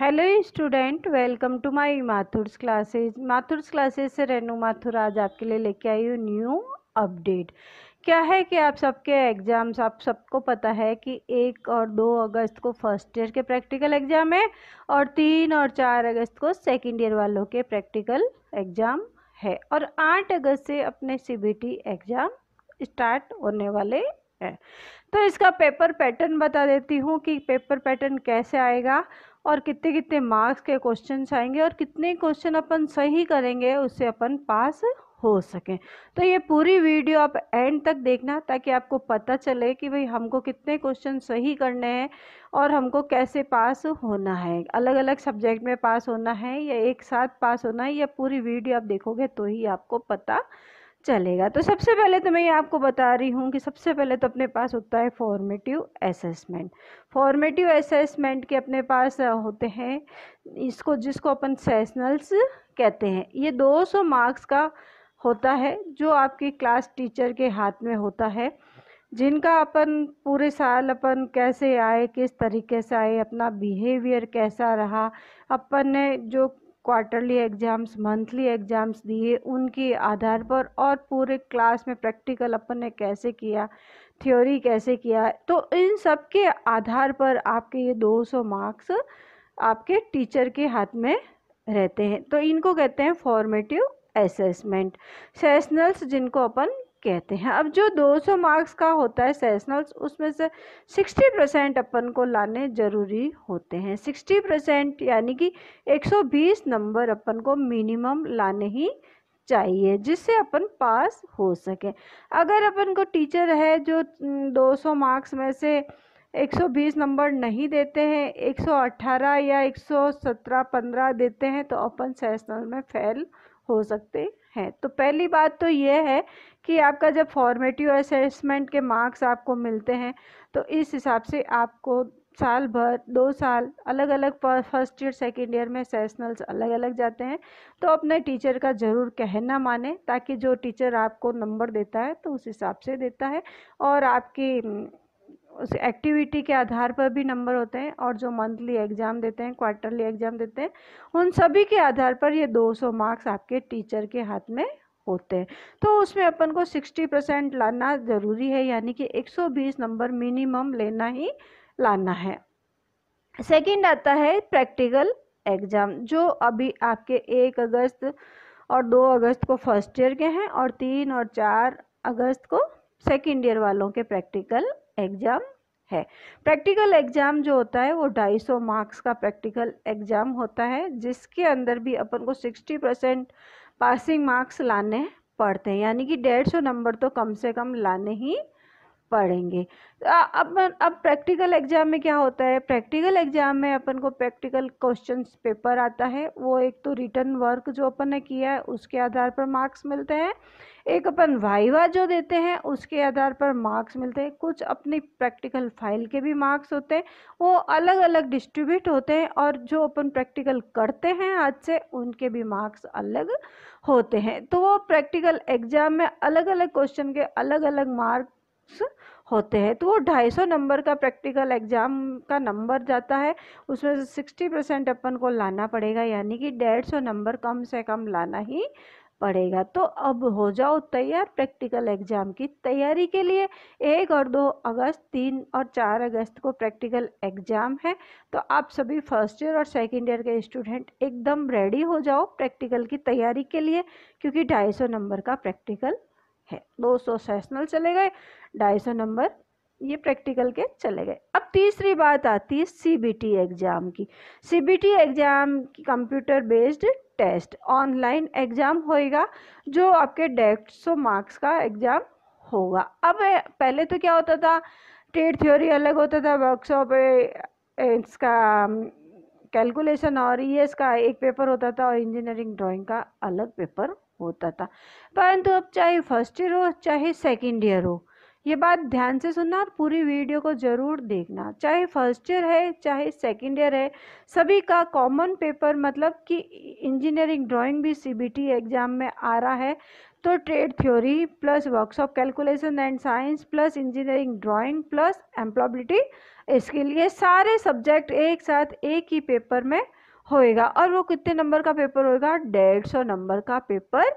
hello student welcome to my Mathur's classes Mathur's classes से रेनू माथुर आज आपके लिए लेके आई हूँ न्यू अपडेट क्या है कि आप सबके एग्ज़ाम्स आप सबको पता है कि एक और दो अगस्त को फर्स्ट ईयर के प्रैक्टिकल एग्ज़ाम है और तीन और चार अगस्त को सेकेंड ईयर वालों के प्रैक्टिकल एग्ज़ाम है और आठ अगस्त से अपने सी एग्ज़ाम स्टार्ट होने वाले है तो इसका पेपर पैटर्न बता देती हूँ कि पेपर पैटर्न कैसे आएगा और कितने कितने मार्क्स के क्वेश्चन आएंगे और कितने क्वेश्चन अपन सही करेंगे उससे अपन पास हो सकें तो ये पूरी वीडियो आप एंड तक देखना ताकि आपको पता चले कि भाई हमको कितने क्वेश्चन सही करने हैं और हमको कैसे पास होना है अलग अलग सब्जेक्ट में पास होना है या एक साथ पास होना है या पूरी वीडियो आप देखोगे तो ही आपको पता चलेगा तो सबसे पहले तो मैं ये आपको बता रही हूँ कि सबसे पहले तो अपने पास होता है फॉर्मेटिव असेसमेंट फॉर्मेटिव असेसमेंट के अपने पास होते हैं इसको जिसको अपन सेशनल्स कहते हैं ये 200 मार्क्स का होता है जो आपके क्लास टीचर के हाथ में होता है जिनका अपन पूरे साल अपन कैसे आए किस तरीके से आए अपना बिहेवियर कैसा रहा अपन ने जो क्वार्टरली एग्ज़ाम्स मंथली एग्ज़ाम्स दिए उनके आधार पर और पूरे क्लास में प्रैक्टिकल अपन ने कैसे किया थ्योरी कैसे किया तो इन सब के आधार पर आपके ये 200 मार्क्स आपके टीचर के हाथ में रहते हैं तो इनको कहते हैं फॉर्मेटिव असेसमेंट सेशनल्स जिनको अपन कहते हैं अब जो 200 मार्क्स का होता है सेशनल्स उसमें से 60 परसेंट अपन को लाने ज़रूरी होते हैं 60 परसेंट यानी कि 120 नंबर अपन को मिनिमम लाने ही चाहिए जिससे अपन पास हो सके अगर अपन को टीचर है जो 200 मार्क्स में से 120 नंबर नहीं देते हैं 118 या 117 15 देते हैं तो अपन सेशनल में फेल हो सकते हैं तो पहली बात तो यह है कि आपका जब फॉर्मेटिव असेसमेंट के मार्क्स आपको मिलते हैं तो इस हिसाब से आपको साल भर दो साल अलग अलग फर्स्ट ईयर सेकेंड ईयर में सेशनल्स अलग अलग जाते हैं तो अपने टीचर का ज़रूर कहना माने ताकि जो टीचर आपको नंबर देता है तो उस हिसाब से देता है और आपकी उस एक्टिविटी के आधार पर भी नंबर होते हैं और जो मंथली एग्ज़ाम देते हैं क्वार्टरली एग्ज़ाम देते हैं उन सभी के आधार पर ये 200 मार्क्स आपके टीचर के हाथ में होते हैं तो उसमें अपन को सिक्सटी परसेंट लाना ज़रूरी है यानी कि एक सौ बीस नंबर मिनिमम लेना ही लाना है सेकंड आता है प्रैक्टिकल एग्ज़ाम जो अभी आपके एक अगस्त और दो अगस्त को फर्स्ट ईयर के हैं और तीन और चार अगस्त को सेकेंड ईयर वालों के प्रैक्टिकल एग्ज़ाम है प्रैक्टिकल एग्ज़ाम जो होता है वो 250 मार्क्स का प्रैक्टिकल एग्ज़ाम होता है जिसके अंदर भी अपन को 60 परसेंट पासिंग मार्क्स लाने पड़ते हैं यानी कि डेढ़ सौ नंबर तो कम से कम लाने ही पढ़ेंगे अब अब प्रैक्टिकल एग्ज़ाम में क्या होता है प्रैक्टिकल एग्ज़ाम में अपन को प्रैक्टिकल क्वेश्चन पेपर आता है वो एक तो रिटर्न वर्क जो अपन ने किया है उसके आधार पर मार्क्स मिलते हैं एक अपन वाइवा जो देते हैं उसके आधार पर मार्क्स मिलते हैं कुछ अपनी प्रैक्टिकल फाइल के भी मार्क्स होते हैं वो अलग अलग डिस्ट्रीब्यूट होते हैं और जो अपन प्रैक्टिकल करते हैं आज से उनके भी मार्क्स अलग होते हैं तो वो प्रैक्टिकल एग्ज़ाम में अलग अलग क्वेश्चन के अलग अलग मार्क मार्क्स होते हैं तो वो 250 नंबर का प्रैक्टिकल एग्ज़ाम का नंबर जाता है उसमें से सिक्सटी परसेंट अपन को लाना पड़ेगा यानी कि डेढ़ सौ नंबर कम से कम लाना ही पड़ेगा तो अब हो जाओ तैयार प्रैक्टिकल एग्ज़ाम की तैयारी के लिए एक और दो अगस्त तीन और चार अगस्त को प्रैक्टिकल एग्ज़ाम है तो आप सभी फर्स्ट ईयर और सेकेंड ईयर के स्टूडेंट एकदम रेडी हो जाओ प्रैक्टिकल की तैयारी के लिए क्योंकि ढाई सौ नंबर का प्रैक्टिकल है दो सौ सेशनल चले गए ढाई सौ नंबर ये प्रैक्टिकल के चले गए अब तीसरी बात आती है सीबीटी एग्ज़ाम की सीबीटी एग्ज़ाम की computer based test online exam होएगा जो आपके डेढ़ सौ मार्क्स का एग्ज़ाम होगा अब पहले तो क्या होता था ट्रेड थ्योरी अलग होता था वर्कशॉप इसका कैलकुलेशन और ई एस का एक पेपर होता था और इंजीनियरिंग ड्राइंग का अलग पेपर होता था परंतु अब चाहे फर्स्ट ईयर हो चाहे सेकेंड ईयर हो ये बात ध्यान से सुनना और पूरी वीडियो को ज़रूर देखना चाहे फर्स्ट ईयर है चाहे सेकेंड ईयर है सभी का कॉमन पेपर मतलब कि इंजीनियरिंग ड्राइंग भी सीबीटी एग्ज़ाम में आ रहा है तो trade theory plus workshop calculation and science plus engineering drawing plus employability इसके लिए सारे सब्जेक्ट एक साथ एक ही पेपर में होएगा और वो कितने नंबर का पेपर होएगा डेढ़ सौ नंबर का पेपर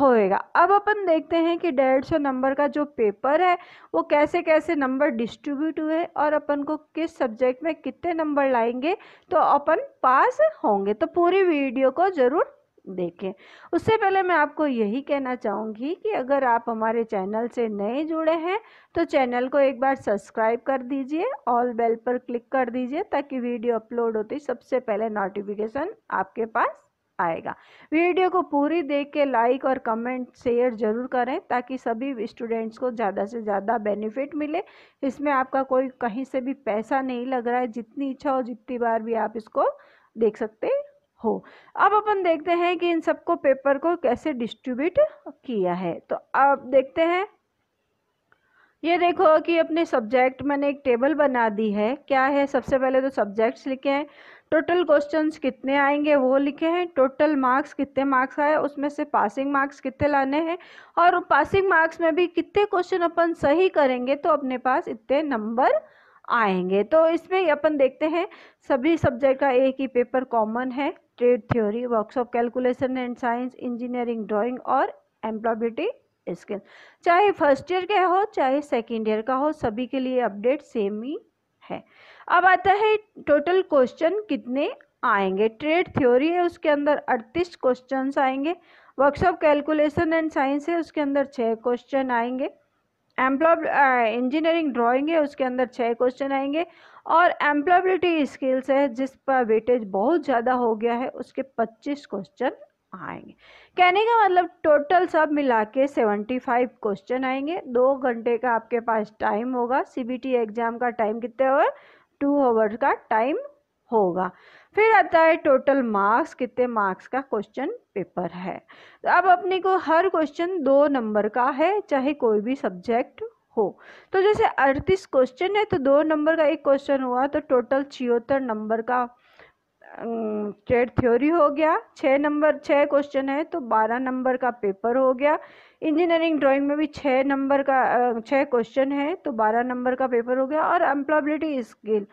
होएगा अब अपन देखते हैं कि डेढ़ सौ नंबर का जो पेपर है वो कैसे कैसे नंबर डिस्ट्रीब्यूट हुए और अपन को किस सब्जेक्ट में कितने नंबर लाएंगे तो अपन पास होंगे तो पूरी वीडियो को ज़रूर देखें उससे पहले मैं आपको यही कहना चाहूँगी कि अगर आप हमारे चैनल से नए जुड़े हैं तो चैनल को एक बार सब्सक्राइब कर दीजिए ऑल बेल पर क्लिक कर दीजिए ताकि वीडियो अपलोड होती सबसे पहले नोटिफिकेशन आपके पास आएगा वीडियो को पूरी देख के लाइक और कमेंट शेयर जरूर करें ताकि सभी स्टूडेंट्स को ज़्यादा से ज़्यादा बेनिफिट मिले इसमें आपका कोई कहीं से भी पैसा नहीं लग रहा है जितनी इच्छा हो जितनी बार भी आप इसको देख सकते हो अब अपन देखते हैं कि इन सबको पेपर को कैसे डिस्ट्रीब्यूट किया है तो अब देखते हैं ये देखो कि अपने सब्जेक्ट मैंने एक टेबल बना दी है क्या है सबसे पहले तो सब्जेक्ट्स लिखे हैं टोटल क्वेश्चंस कितने आएंगे वो लिखे हैं टोटल मार्क्स कितने मार्क्स आए उसमें से पासिंग मार्क्स कितने लाने हैं और पासिंग मार्क्स में भी कितने क्वेश्चन अपन सही करेंगे तो अपने पास इतने नंबर आएंगे तो इसमें अपन देखते हैं सभी सब्जेक्ट का एक ही पेपर कॉमन है trade theory works of calculation and science engineering drawing और एम्प्लॉबिटी स्किल चाहे फर्स्ट ईयर का हो चाहे सेकेंड ईयर का हो सभी के लिए अपडेट सेम ही है अब आता है टोटल क्वेश्चन कितने आएंगे ट्रेड थ्योरी है उसके अंदर अड़तीस क्वेश्चन आएंगे works of calculation and science है उसके अंदर छः क्वेश्चन आएंगे एम्प्लॉय इंजीनियरिंग ड्राइंग है उसके अंदर छः क्वेश्चन आएंगे और एम्प्लॉयबिलिटी स्किल्स है जिस पर वेटेज बहुत ज़्यादा हो गया है उसके 25 क्वेश्चन आएंगे कहने का मतलब टोटल सब मिला के सेवेंटी फाइव क्वेश्चन आएंगे दो घंटे का आपके पास टाइम होगा सीबीटी एग्ज़ाम का टाइम कितने होगा टू आवर का टाइम होगा फिर आता है टोटल मार्क्स कितने मार्क्स का क्वेश्चन पेपर है तो अब अपने को हर क्वेश्चन दो नंबर का है चाहे कोई भी सब्जेक्ट हो तो जैसे अड़तीस क्वेश्चन है तो दो नंबर का एक क्वेश्चन हुआ तो टोटल छिहत्तर नंबर का ट्रेड थ्योरी हो गया छः नंबर छः क्वेश्चन है तो बारह नंबर का पेपर हो गया इंजीनियरिंग ड्राइंग में भी छः नंबर का छः क्वेश्चन है तो बारह नंबर का पेपर हो गया और एम्प्लॉबिलिटी स्किल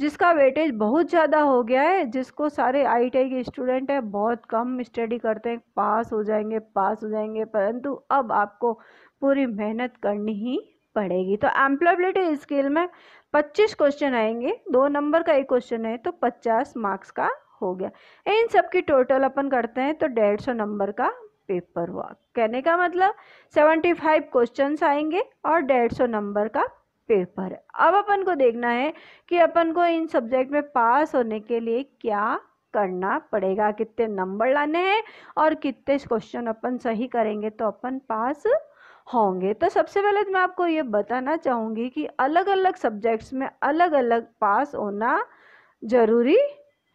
जिसका वेटेज बहुत ज़्यादा हो गया है जिसको सारे आई के स्टूडेंट हैं बहुत कम स्टडी करते हैं पास हो जाएंगे पास हो जाएंगे परंतु अब आपको पूरी मेहनत करनी ही पड़ेगी तो एम्प्लॉयबिलिटी स्केल में 25 क्वेश्चन आएंगे दो नंबर का एक क्वेश्चन है तो 50 मार्क्स का हो गया इन सब की टोटल अपन करते हैं तो डेढ़ सौ नंबर का पेपर हुआ कहने का मतलब 75 क्वेश्चन आएंगे और डेढ़ सौ नंबर का पेपर अब अपन को देखना है कि अपन को इन सब्जेक्ट में पास होने के लिए क्या करना पड़ेगा कितने नंबर लाने हैं और कितने क्वेश्चन अपन सही करेंगे तो अपन पास होंगे तो सबसे पहले तो मैं आपको ये बताना चाहूँगी कि अलग अलग सब्जेक्ट्स में अलग अलग पास होना ज़रूरी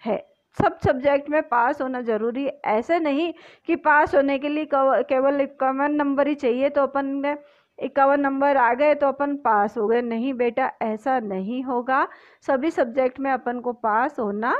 है सब सब्जेक्ट में पास होना ज़रूरी ऐसे नहीं कि पास होने के लिए केवल इक्यावन नंबर ही चाहिए तो अपन ने इक्यावन नंबर आ गए तो अपन पास हो गए नहीं बेटा ऐसा नहीं होगा सभी सब्जेक्ट में अपन को पास होना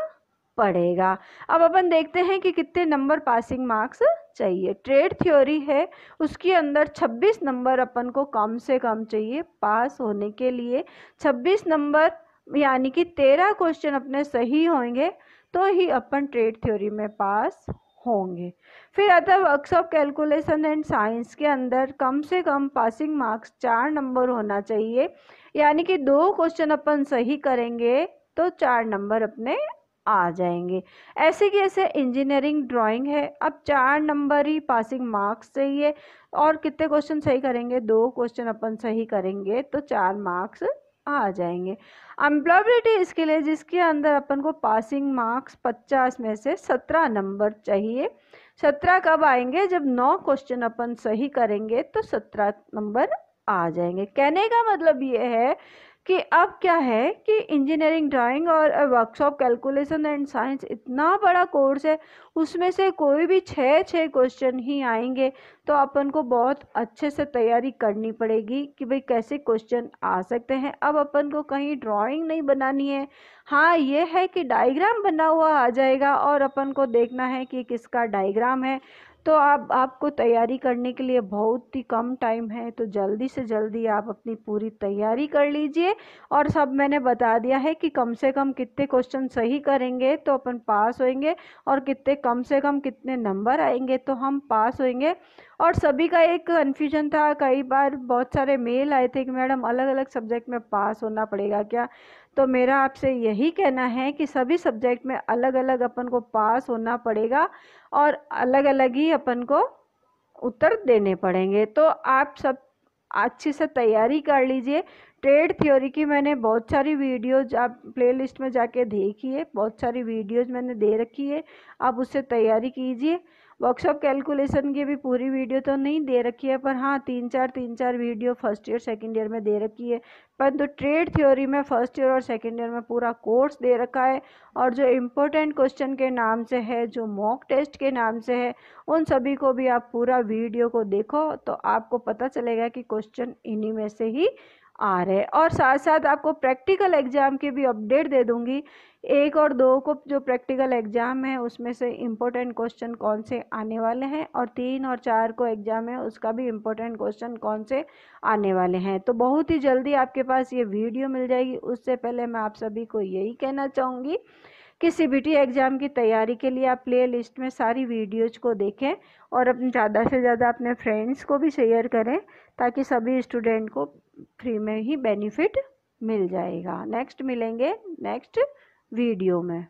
पड़ेगा अब अपन देखते हैं कि कितने नंबर पासिंग मार्क्स चाहिए ट्रेड थ्योरी है उसके अंदर 26 नंबर अपन को कम से कम चाहिए पास होने के लिए 26 नंबर यानी कि 13 क्वेश्चन अपने सही होंगे तो ही अपन ट्रेड थ्योरी में पास होंगे फिर आता है works of calculation and science के अंदर कम से कम पासिंग मार्क्स चार नंबर होना चाहिए यानी कि दो क्वेश्चन अपन सही करेंगे तो चार नंबर अपने आ जाएंगे ऐसे की ऐसे इंजीनियरिंग ड्राइंग है अब चार नंबर ही पासिंग मार्क्स चाहिए और कितने क्वेश्चन सही करेंगे दो क्वेश्चन अपन सही करेंगे तो चार मार्क्स आ जाएंगे एम्प्लॉबिलिटी इसके लिए जिसके अंदर अपन को पासिंग मार्क्स पचास में से सत्रह नंबर चाहिए सत्रह कब आएंगे जब नौ क्वेश्चन अपन सही करेंगे तो सत्रह नंबर आ जाएंगे कहने का मतलब ये है कि अब क्या है कि इंजीनियरिंग ड्राइंग और वर्कशॉप कैलकुलेशन एंड साइंस इतना बड़ा कोर्स है उसमें से कोई भी छः छः क्वेश्चन ही आएंगे तो अपन को बहुत अच्छे से तैयारी करनी पड़ेगी कि भाई कैसे क्वेश्चन आ सकते हैं अब अपन को कहीं ड्राइंग नहीं बनानी है हाँ ये है कि डायग्राम बना हुआ आ जाएगा और अपन को देखना है कि किसका डायग्राम है तो आप आपको तैयारी करने के लिए बहुत ही कम टाइम है तो जल्दी से जल्दी आप अपनी पूरी तैयारी कर लीजिए और सब मैंने बता दिया है कि कम से कम कितने क्वेश्चन सही करेंगे तो अपन पास होंगे और कितने कम से कम कितने नंबर आएंगे तो हम पास होंगे और सभी का एक कन्फ्यूजन था कई बार बहुत सारे मेल आए थे कि मैडम अलग अलग सब्जेक्ट में पास होना पड़ेगा क्या तो मेरा आपसे यही कहना है कि सभी सब्जेक्ट में अलग अलग अपन को पास होना पड़ेगा और अलग अलग ही अपन को उत्तर देने पड़ेंगे तो आप सब अच्छे से तैयारी कर लीजिए ट्रेड थ्योरी की मैंने बहुत सारी वीडियोज आप प्लेलिस्ट में जाके देखिए बहुत सारी वीडियोज मैंने दे रखी है आप उससे तैयारी कीजिए वर्कशॉप कैलकुलेशन की भी पूरी वीडियो तो नहीं दे रखी है पर हाँ तीन चार तीन चार video first year second year में दे रखी है परंतु तो ट्रेड थ्योरी में फर्स्ट ईयर और सेकेंड ईयर में पूरा कोर्स दे रखा है और जो इम्पोर्टेंट क्वेश्चन के नाम से है जो मॉक टेस्ट के नाम से है उन सभी को भी आप पूरा वीडियो को देखो तो आपको पता चलेगा कि क्वेश्चन इन्हीं में से ही आ रहे और साथ साथ आपको प्रैक्टिकल एग्ज़ाम की भी अपडेट दे दूंगी एक और दो को जो प्रैक्टिकल एग्ज़ाम है उसमें से इम्पोर्टेंट क्वेश्चन कौन से आने वाले हैं और तीन और चार को एग्ज़ाम है उसका भी इम्पोर्टेंट क्वेश्चन कौन से आने वाले हैं तो बहुत ही जल्दी आपके पास ये वीडियो मिल जाएगी उससे पहले मैं आप सभी को यही कहना चाहूँगी कि सी एग्ज़ाम की तैयारी के लिए आप प्ले लिस्ट में सारी वीडियोज़ को देखें और अपने ज़्यादा से ज़्यादा अपने फ्रेंड्स को भी शेयर करें ताकि सभी स्टूडेंट को फ्री में ही बेनिफिट मिल जाएगा नेक्स्ट मिलेंगे नेक्स्ट वीडियो में